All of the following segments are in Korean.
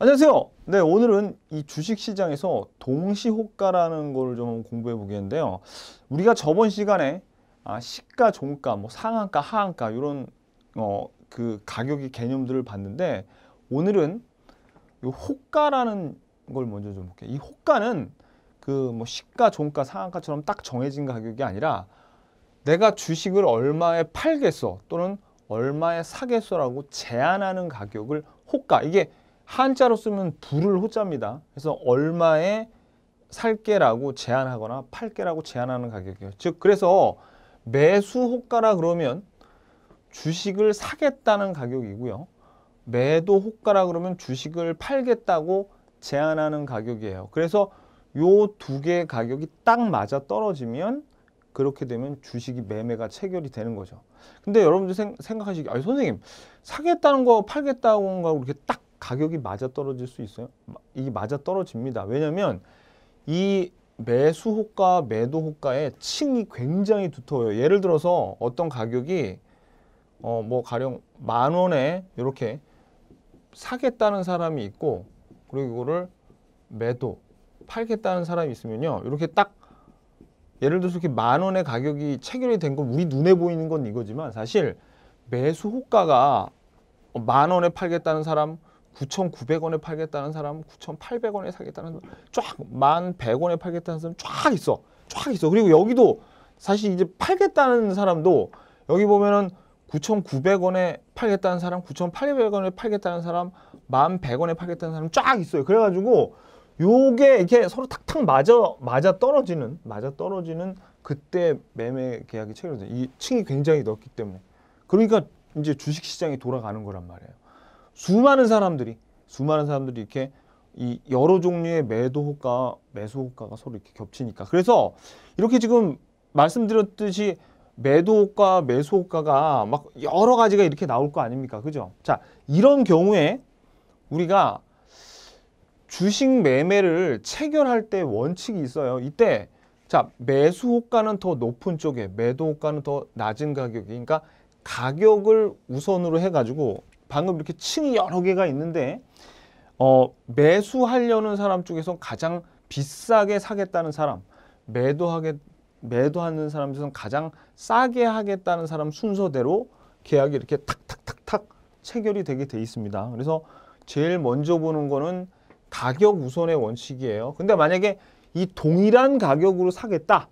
안녕하세요. 네, 오늘은 이 주식시장에서 동시호가라는 걸 좀 공부해 보겠는데요. 우리가 저번 시간에 아, 시가, 종가, 뭐 상한가, 하한가 이런 어, 그 가격의 개념들을 봤는데 오늘은 이 호가라는 걸 먼저 좀 볼게요. 이 호가는 그뭐 시가, 종가, 상한가처럼 딱 정해진 가격이 아니라 내가 주식을 얼마에 팔겠어 또는 얼마에 사겠어라고 제안하는 가격을 호가 이게 한자로 쓰면 불을 호자입니다. 그래서 얼마에 살게라고 제한하거나 팔게라고 제한하는 가격이에요. 즉 그래서 매수 호가라 그러면 주식을 사겠다는 가격이고요. 매도 호가라 그러면 주식을 팔겠다고 제안하는 가격이에요. 그래서 요 두 개의 가격이 딱 맞아 떨어지면 그렇게 되면 주식이 매매가 체결이 되는 거죠. 근데 여러분들 생각하시기, 아니 선생님 사겠다는 거 팔겠다는 거 이렇게 딱 가격이 맞아 떨어질 수 있어요? 이게 맞아 떨어집니다. 왜냐하면 이 매수 호가, 매도 호가의 층이 굉장히 두터워요. 예를 들어서 어떤 가격이 어 뭐 가령 만 원에 이렇게 사겠다는 사람이 있고 그리고 이거를 매도 팔겠다는 사람이 있으면요. 이렇게 딱 예를 들어서 이렇게 만 원의 가격이 체결이 된 건 우리 눈에 보이는 건 이거지만 사실 매수 호가가 만 원에 팔겠다는 사람 9,900원에 팔겠다는 사람, 9,800원에 사겠다는 사람, 쫙 1,100원에 팔겠다는 사람 쫙 있어. 쫙 있어. 그리고 여기도 사실 이제 팔겠다는 사람도 여기 보면은 9,900원에 팔겠다는 사람, 9,800원에 팔겠다는 사람, 1,100원에 팔겠다는 사람 쫙 있어요. 그래가지고 요게 이렇게 서로 탁탁 맞아 맞아 떨어지는 맞아 떨어지는 그때 매매 계약이 체결돼. 이 층이 굉장히 넓기 때문에. 그러니까 이제 주식 시장이 돌아가는 거란 말이에요. 수많은 사람들이 수많은 사람들이 이렇게 이 여러 종류의 매도 호가, 매수 호가가 서로 이렇게 겹치니까. 그래서 이렇게 지금 말씀드렸듯이 매도 호가, 매수 호가가 막 여러 가지가 이렇게 나올 거 아닙니까? 그죠? 자, 이런 경우에 우리가 주식 매매를 체결할 때 원칙이 있어요. 이때 자, 매수 호가는 더 높은 쪽에, 매도 호가는 더 낮은 가격이. 그러니까 가격을 우선으로 해가지고 방금 이렇게 층이 여러 개가 있는데 어, 매수하려는 사람 중에서 가장 비싸게 사겠다는 사람, 매도하게 매도하는 사람 중에서 가장 싸게 하겠다는 사람 순서대로 계약이 이렇게 탁탁탁탁 체결이 되게 돼 있습니다. 그래서 제일 먼저 보는 거는 가격 우선의 원칙이에요. 근데 만약에 이 동일한 가격으로 사겠다.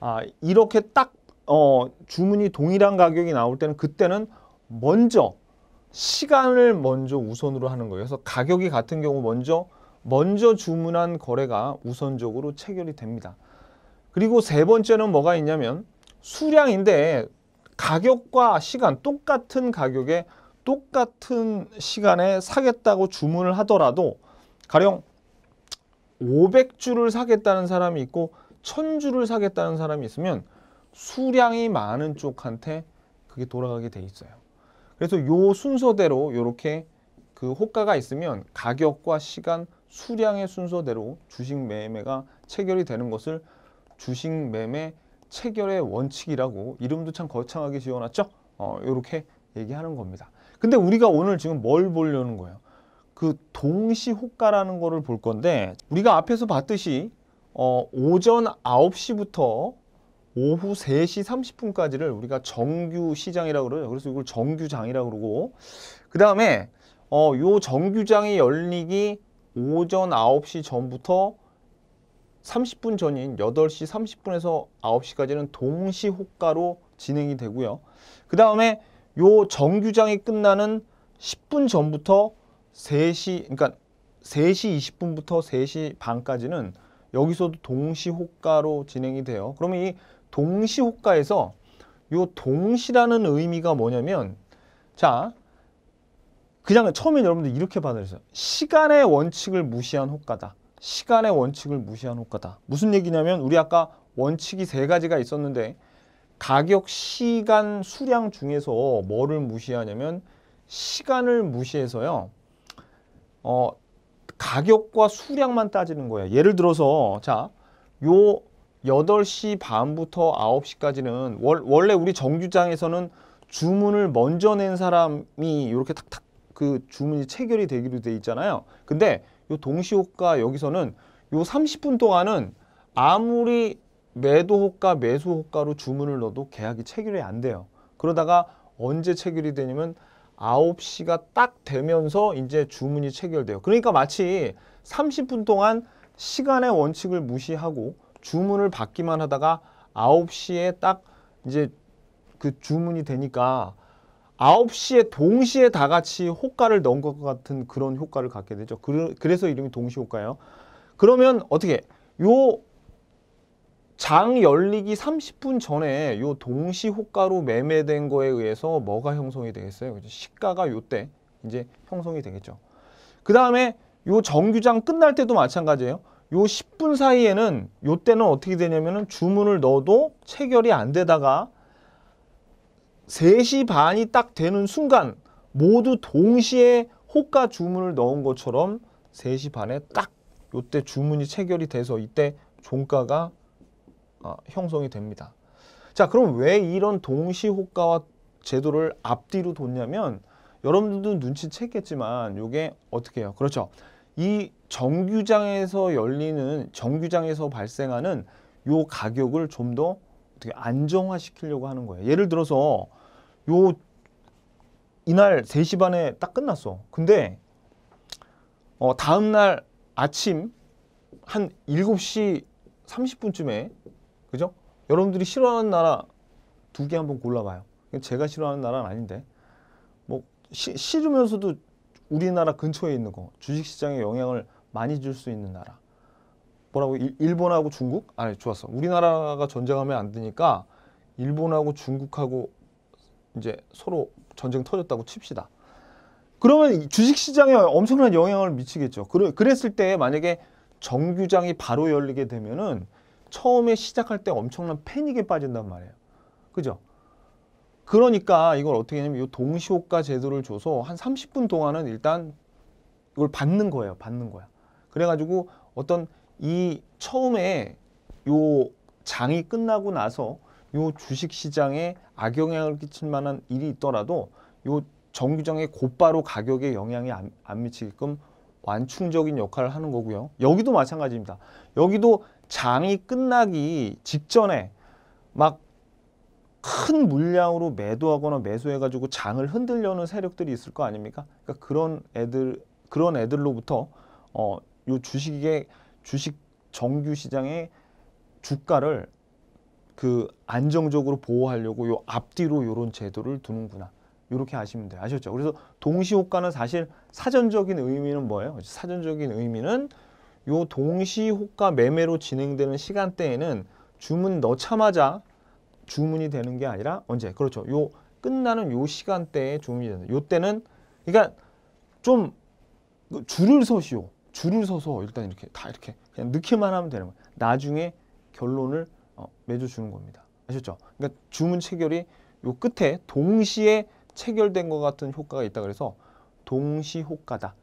아, 이렇게 딱 어, 주문이 동일한 가격이 나올 때는 그때는 먼저 시간을 먼저 우선으로 하는 거예요. 그래서 가격이 같은 경우 먼저 먼저 주문한 거래가 우선적으로 체결이 됩니다. 그리고 세 번째는 뭐가 있냐면 수량인데 가격과 시간 똑같은 가격에 똑같은 시간에 사겠다고 주문을 하더라도 가령 500주를 사겠다는 사람이 있고 1000주를 사겠다는 사람이 있으면 수량이 많은 쪽한테 그게 돌아가게 돼 있어요. 그래서 요 순서대로 요렇게그 호가가 있으면 가격과 시간, 수량의 순서대로 주식 매매가 체결이 되는 것을 주식 매매 체결의 원칙이라고 이름도 참 거창하게 지어놨죠? 어, 이렇게 얘기하는 겁니다. 근데 우리가 오늘 지금 뭘 보려는 거예요? 그 동시 호가라는 거를 볼 건데 우리가 앞에서 봤듯이 어, 오전 9시부터 오후 3시 30분까지를 우리가 정규 시장이라고 그러죠. 그래서 이걸 정규장이라고 그러고 그 다음에 어, 요 정규장이 열리기 오전 9시 전부터 30분 전인 8시 30분에서 9시까지는 동시 호가로 진행이 되고요. 그 다음에 요 정규장이 끝나는 10분 전부터 3시, 그러니까 3시 20분부터 3시 반까지는 여기서도 동시 호가로 진행이 돼요. 그러면 이 동시 호가에서 요 동시라는 의미가 뭐냐면 자 그냥 처음에 여러분들 이렇게 받아들였어요. 시간의 원칙을 무시한 호가다. 시간의 원칙을 무시한 호가다. 무슨 얘기냐면 우리 아까 원칙이 세 가지가 있었는데 가격, 시간, 수량 중에서 뭐를 무시하냐면 시간을 무시해서요. 어, 가격과 수량만 따지는 거예요. 예를 들어서 자, 요 8시 반부터 9 시까지는 원래 우리 정규장에서는 주문을 먼저 낸 사람이 이렇게 탁탁 그 주문이 체결이 되기로 돼 있잖아요. 근데 요 동시호가 여기서는 요 30분 동안은 아무리 매도호가 매수호가로 주문을 넣어도 계약이 체결이 안 돼요. 그러다가 언제 체결이 되냐면 9시가 딱 되면서 이제 주문이 체결돼요. 그러니까 마치 30분 동안 시간의 원칙을 무시하고 주문을 받기만 하다가 9시에 딱 이제 그 주문이 되니까 9시에 동시에 다 같이 호가를 넣은 것 같은 그런 효과를 갖게 되죠. 그, 래서 이름이 동시 호가예요. 그러면 어떻게 요 장 열리기 30분 전에 요 동시 호가로 매매된 거에 의해서 뭐가 형성이 되겠어요? 시가가 요 때 이제 형성이 되겠죠. 그 다음에 요 정규장 끝날 때도 마찬가지예요. 요 10분 사이에는 요때는 어떻게 되냐면은 주문을 넣어도 체결이 안 되다가 3시 반이 딱 되는 순간 모두 동시에 호가 주문을 넣은 것처럼 3시 반에 딱 요 때 주문이 체결이 돼서 이때 종가가 아, 형성이 됩니다. 자 그럼 왜 이런 동시 호가와 제도를 앞뒤로 뒀냐면 여러분들도 눈치챘겠지만 요게 어떻게 해요? 그렇죠. 이 정규장에서 열리는 정규장에서 발생하는 요 가격을 좀더 어떻게 안정화시키려고 하는 거예요. 예를 들어서 요 이날 3시 반에 딱 끝났어. 근데 어 다음 날 아침 한 7시 30분쯤에 그죠? 여러분들이 싫어하는 나라 두 개 한번 골라봐요. 제가 싫어하는 나라는 아닌데 뭐 시, 싫으면서도 우리나라 근처에 있는 거 주식시장에 영향을 많이 줄 수 있는 나라 뭐라고 일본하고 중국 아니 네, 좋았어 우리나라가 전쟁하면 안 되니까 일본하고 중국하고 이제 서로 전쟁 터졌다고 칩시다 그러면 주식시장에 엄청난 영향을 미치겠죠 그랬을 때 만약에 정규장이 바로 열리게 되면은 처음에 시작할 때 엄청난 패닉에 빠진단 말이에요 그죠 그러니까 이걸 어떻게 하냐면 이동시효과 제도를 줘서 한 30분 동안은 일단 이걸 받는 거예요. 받는 거야. 그래가지고 어떤 이 처음에 이 장이 끝나고 나서 이 주식시장에 악영향을 끼칠 만한 일이 있더라도 이 정규장에 곧바로 가격에 영향이 안, 안 미치게끔 완충적인 역할을 하는 거고요. 여기도 마찬가지입니다. 여기도 장이 끝나기 직전에 막큰 물량으로 매도하거나 매수해가지고 장을 흔들려는 세력들이 있을 거 아닙니까? 그러니까 그런 애들 그런 애들로부터 어, 요 주식의 주식 정규 시장의 주가를 그 안정적으로 보호하려고 요 앞뒤로 요런 제도를 두는구나. 이렇게 아시면 돼요. 아셨죠? 그래서 동시호가는 사실 사전적인 의미는 뭐예요? 사전적인 의미는 요 동시호가 매매로 진행되는 시간대에는 주문 넣자마자 주문이 되는 게 아니라 언제? 그렇죠. 요 끝나는 요 시간대에 주문이 된다. 요 때는 그러니까 좀 그 줄을 서시오. 줄을 서서 일단 이렇게 다 이렇게 그냥 넣기만 하면 되는 거예요. 나중에 결론을 어, 맺어주는 겁니다. 아셨죠? 그러니까 주문 체결이 요 끝에 동시에 체결된 것 같은 효과가 있다 그래서 동시 효과다.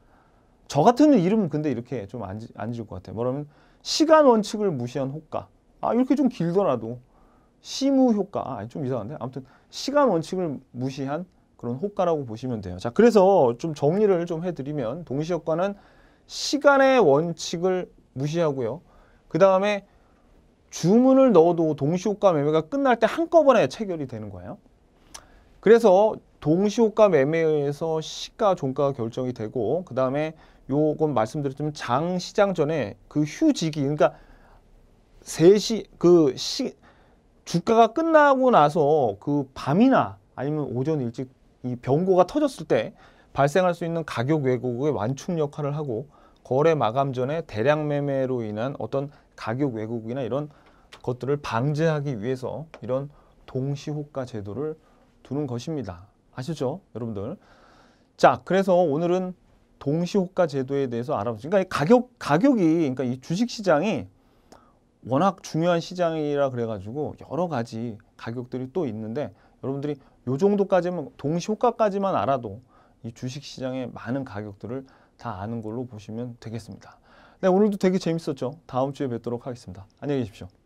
저 같은 이름은 근데 이렇게 좀안 안 지을 것 같아요. 뭐라면 시간 원칙을 무시한 효과. 아 이렇게 좀 길더라도 시무 효과, 아, 좀 이상한데? 아무튼 시간 원칙을 무시한 그런 효과라고 보시면 돼요. 자, 그래서 좀 정리를 좀 해드리면 동시 효과는 시간의 원칙을 무시하고요. 그 다음에 주문을 넣어도 동시효과 매매가 끝날 때 한꺼번에 체결이 되는 거예요. 그래서 동시효과 매매에서 시가 종가가 결정이 되고 그 다음에 요건 말씀드렸지만 장 시장 전에 그 휴지기 그러니까 3시 그 시, 주가가 끝나고 나서 그 밤이나 아니면 오전 일찍 이 변고가 터졌을 때 발생할 수 있는 가격 왜곡의 완충 역할을 하고 거래 마감 전에 대량 매매로 인한 어떤 가격 왜곡이나 이런 것들을 방지하기 위해서 이런 동시호가 제도를 두는 것입니다. 아시죠? 여러분들. 자, 그래서 오늘은 동시호가 제도에 대해서 알아보죠. 그러니까 가격, 가격이, 그러니까 이 주식시장이 워낙 중요한 시장이라 그래가지고 여러 가지 가격들이 또 있는데 여러분들이 요 정도까지만 동시 효과까지만 알아도 이 주식시장의 많은 가격들을 다 아는 걸로 보시면 되겠습니다. 네 오늘도 되게 재밌었죠. 다음 주에 뵙도록 하겠습니다. 안녕히 계십시오.